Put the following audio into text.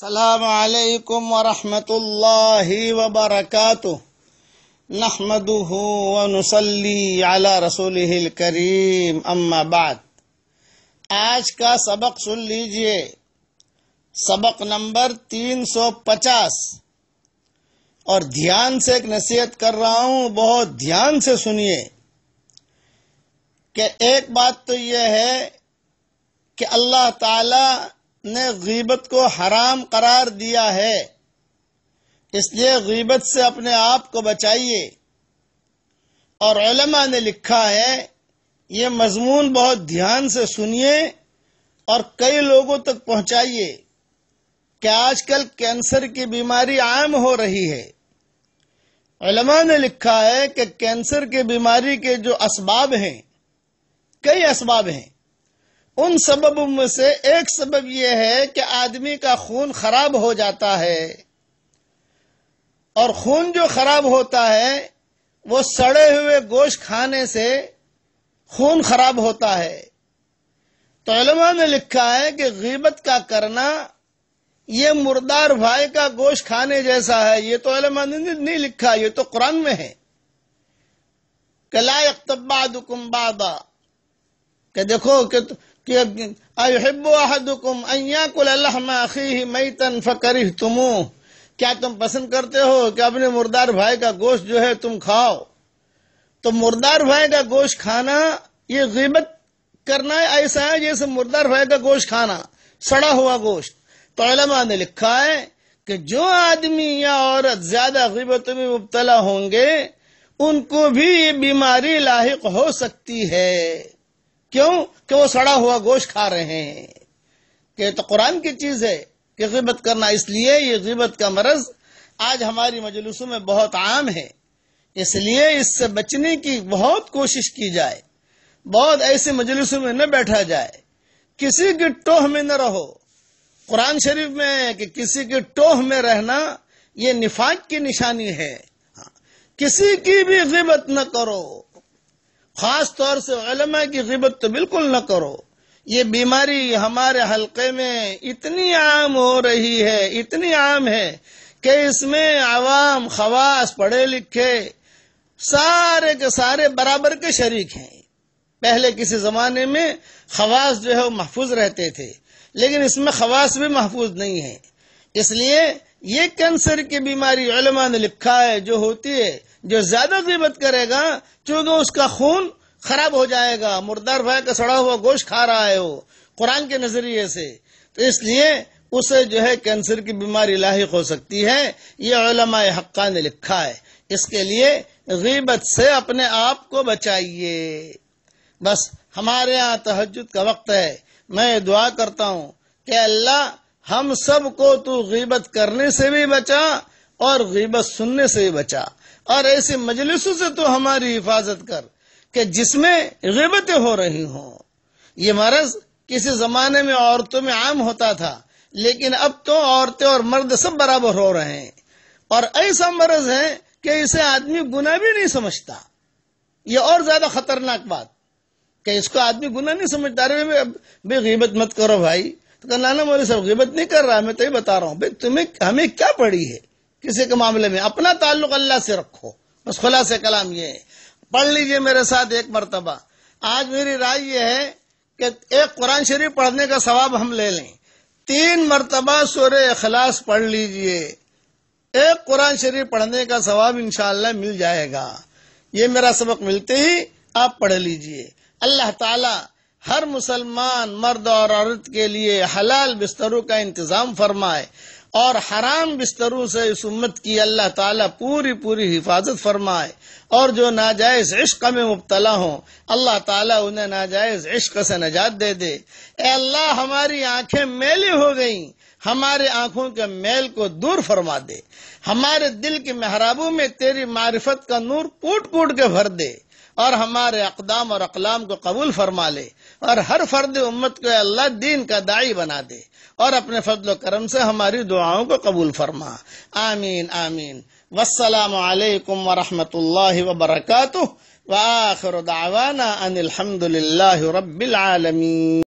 السلام علیکم ورحمۃ اللہ وبرکاتہ نحمده ونصلي على رسوله الكريم اما بعد آج کا سبق سن لیجئے سبق نمبر تین سو پچاس اور دھیان سے ایک نصیحت کر رہا ہوں بہت دھیان سے سنیے کہ ایک بات تو یہ ہے کہ اللہ تعالی نے غیبت کو حرام قرار دیا ہے اس لیے غیبت سے اپنے آپ کو بچائیے اور علماء نے لکھا ہے یہ مضمون بہت دھیان سے سنیے اور کئی لوگوں تک پہنچائیے کہ آج کل کینسر کی بیماری عام ہو رہی ہے علماء نے لکھا ہے کہ کینسر کی بیماری کے جو اسباب ہیں کئی اسباب ہیں ان سببوں میں سے ایک سبب یہ ہے کہ آدمی کا خون خراب ہو جاتا ہے اور خون جو خراب ہوتا ہے وہ سڑے ہوئے گوشت کھانے سے خون خراب ہوتا ہے تو علماء نے لکھا ہے کہ غیبت کا کرنا یہ مردار بھائی کا گوشت کھانے جیسا ہے یہ تو علماء نے نہیں لکھا یہ تو قرآن میں ہے بادا کہ دیکھو کہ اے کیا تم پسند کرتے ہو کہ اپنے مردار بھائی کا گوشت جو ہے تم کھاؤ تو مردار بھائی کا گوشت کھانا یہ غیبت کرنا ہے ایسا ہے جیسے مردار بھائی کا گوشت کھانا سڑا ہوا گوشت تو علماء نے لکھا ہے کہ جو آدمی یا عورت زیادہ غیبتوں میں مبتلا ہوں گے ان کو بھی یہ بیماری لاحق ہو سکتی ہے کیوں کہ وہ سڑا ہوا گوشت کھا رہے ہیں کہ تو قرآن کی چیز ہے کہ غیبت کرنا اس لیے یہ غیبت کا مرض آج ہماری مجلسوں میں بہت عام ہے اس لیے اس سے بچنے کی بہت کوشش کی جائے بہت ایسے مجلسوں میں نہ بیٹھا جائے کسی کے ٹوہ میں نہ رہو قرآن شریف میں کہ کسی کے ٹوہ میں رہنا یہ نفاق کی نشانی ہے ہاں۔ کسی کی بھی غیبت نہ کرو خاص طور سے علماء کی غیبت تو بالکل نہ کرو یہ بیماری ہمارے حلقے میں اتنی عام ہو رہی ہے اتنی عام ہے کہ اس میں عوام خواص پڑھے لکھے سارے کے سارے برابر کے شریک ہیں پہلے کسی زمانے میں خواص جو ہے وہ محفوظ رہتے تھے لیکن اس میں خواص بھی محفوظ نہیں ہے اس لیے یہ کینسر کی بیماری علماء نے لکھا ہے جو ہوتی ہے جو زیادہ غیبت کرے گا چونکہ اس کا خون خراب ہو جائے گا مردار بھائی کا سڑا ہوا گوشت کھا رہا ہے وہ قرآن کے نظریے سے تو اس لیے اسے جو ہے کینسر کی بیماری لاحق ہو سکتی ہے یہ علماء حقہ نے لکھا ہے اس کے لیے غیبت سے اپنے آپ کو بچائیے بس ہمارے یہاں تحجد کا وقت ہے میں دعا کرتا ہوں کہ اللہ ہم سب کو تو غیبت کرنے سے بھی بچا اور غیبت سننے سے بھی بچا اور ایسے مجلسوں سے تو ہماری حفاظت کر کہ جس میں غیبتیں ہو رہی ہوں یہ مرض کسی زمانے میں عورتوں میں عام ہوتا تھا لیکن اب تو عورتیں اور مرد سب برابر ہو رہے ہیں اور ایسا مرض ہے کہ اسے آدمی گناہ بھی نہیں سمجھتا یہ اور زیادہ خطرناک بات کہ اس کو آدمی گناہ نہیں سمجھتا رہے بھائی غیبت مت کرو بھائی تو نانا مولوی صاحب غیبت نہیں کر رہا میں تو یہ بتا رہا ہوں تمہیں ہمیں کیا پڑی ہے کسی کے معاملے میں اپنا تعلق اللہ سے رکھو بس خلاصہ کلام یہ ہے پڑھ لیجئے میرے ساتھ ایک مرتبہ آج میری رائے یہ ہے کہ ایک قرآن شریف پڑھنے کا ثواب ہم لے لیں تین مرتبہ سورہ اخلاص پڑھ لیجئے ایک قرآن شریف پڑھنے کا ثواب انشاءاللہ مل جائے گا یہ میرا سبق ملتے ہی آپ پڑھ لیجئے اللہ تعالیٰ ہر مسلمان مرد اور عورت کے لیے حلال بستروں کا انتظام فرمائے اور حرام بستروں سے اس امت کی اللہ تعالیٰ پوری پوری حفاظت فرمائے اور جو ناجائز عشق میں مبتلا ہوں اللہ تعالیٰ انہیں ناجائز عشق سے نجات دے دے اے اللہ ہماری آنکھیں میلی ہو گئیں ہمارے آنکھوں کے میل کو دور فرما دے ہمارے دل کے محرابوں میں تیری معرفت کا نور کوٹ کوٹ کے بھر دے اور ہمارے اقدام اور اقلام کو قبول فرما لے اور ہر فرد امت کو اللہ دین کا دائی بنا دے اور اپنے فضل و کرم سے ہماری دعاؤں کو قبول فرما آمین آمین والسلام علیکم ورحمۃ اللہ وبرکاتہ دعوانا ان الحمد للہ رب العالمین